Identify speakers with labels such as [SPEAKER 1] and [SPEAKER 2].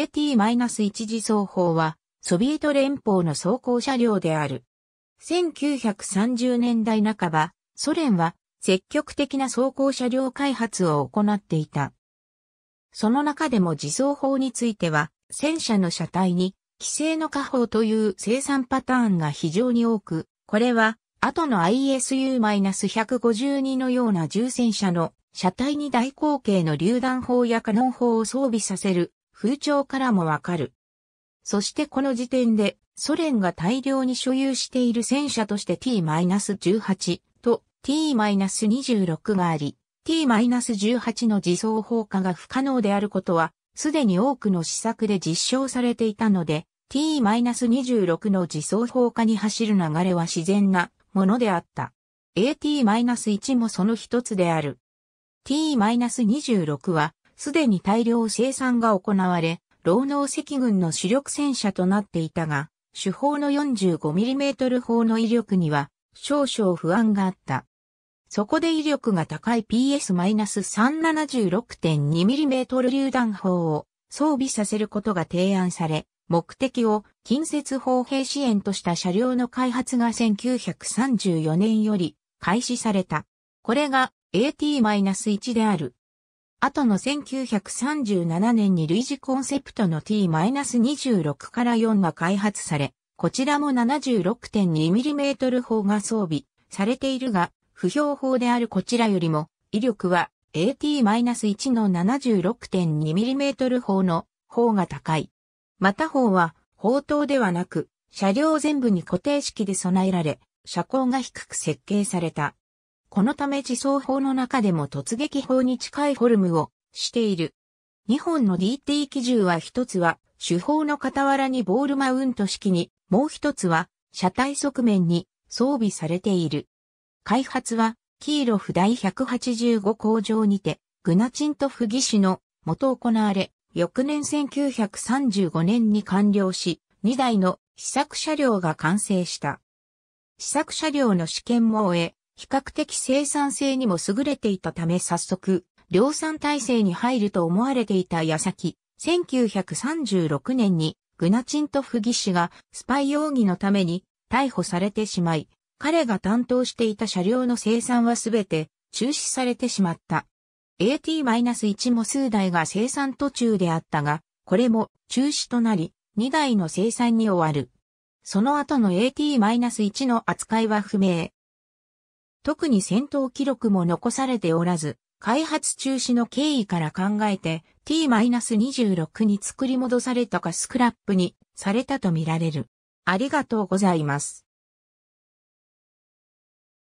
[SPEAKER 1] AT-1 次走砲は、ソビエト連邦の装甲車両である。1930年代半ば、ソ連は積極的な装甲車両開発を行っていた。その中でも自走砲については、戦車の車体に、規制の加砲という生産パターンが非常に多く、これは、後の ISU-152 のような重戦車の車体に大口径の榴弾砲やカノン砲を装備させる風潮からもわかる。そしてこの時点で、ソ連が大量に所有している戦車として T-18 と T-26 があり、T-18 の自走砲火が不可能であることは、すでに多くの試作で実証されていたので、T-26 の自走砲火に走る流れは自然なものであった。AT-1 もその一つである。T-26 はすでに大量生産が行われ、労農赤軍の主力戦車となっていたが、主砲の 45mm 砲の威力には少々不安があった。そこで威力が高い PS-376.2mm 榴弾砲を装備させることが提案され、目的を近接砲兵支援とした車両の開発が1934年より開始された。これが AT-1 である。後の1937年に類似コンセプトの T-26 から4が開発され、こちらも 76.2mm 砲が装備されているが、不評砲であるこちらよりも、威力は AT-1 の 76.2mm 砲の方が高い。また砲は、砲塔ではなく、車両全部に固定式で備えられ、車高が低く設計された。このため自走法の中でも突撃法に近いフォルムをしている。2本の DT 基準は1つは手法の傍らにボールマウント式に、もう1つは車体側面に装備されている。開発はキーロフ第185工場にてグナチントフ技師の元行われ、翌年1935年に完了し、2台の試作車両が完成した。試作車両の試験も終え、比較的生産性にも優れていたため早速、量産体制に入ると思われていた矢先、1936年にグナチントフ技師がスパイ容疑のために逮捕されてしまい、彼が担当していた車両の生産はすべて中止されてしまった。AT-1 も数台が生産途中であったが、これも中止となり、2台の生産に終わる。その後の AT-1 の扱いは不明。特に戦闘記録も残されておらず、開発中止の経緯から考えて T-26 に作り戻されたかスクラップにされたとみられる。ありがとうございます。